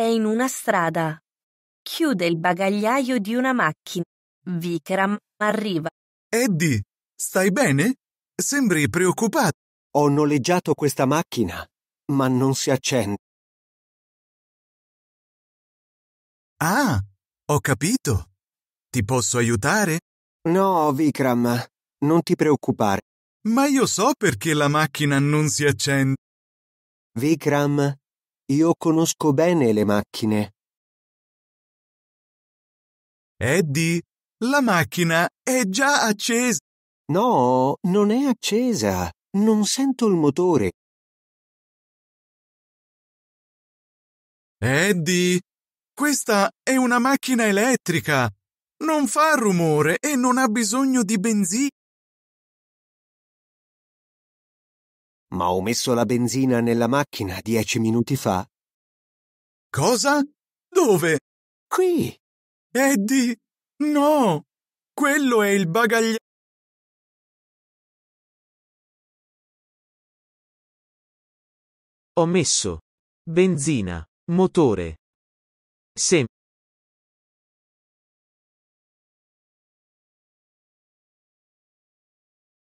è in una strada. Chiude il bagagliaio di una macchina. Vikram arriva. Eddie, stai bene? Sembri preoccupato. Ho noleggiato questa macchina, ma non si accende. Ah, ho capito. Ti posso aiutare? No, Vikram, non ti preoccupare. Ma io so perché la macchina non si accende. Vikram io conosco bene le macchine. Eddie, la macchina è già accesa. No, non è accesa. Non sento il motore. Eddie, questa è una macchina elettrica. Non fa rumore e non ha bisogno di benzina. Ma ho messo la benzina nella macchina dieci minuti fa. Cosa? Dove? Qui. Eddie, no! Quello è il bagagliaio. Ho messo benzina, motore. Sem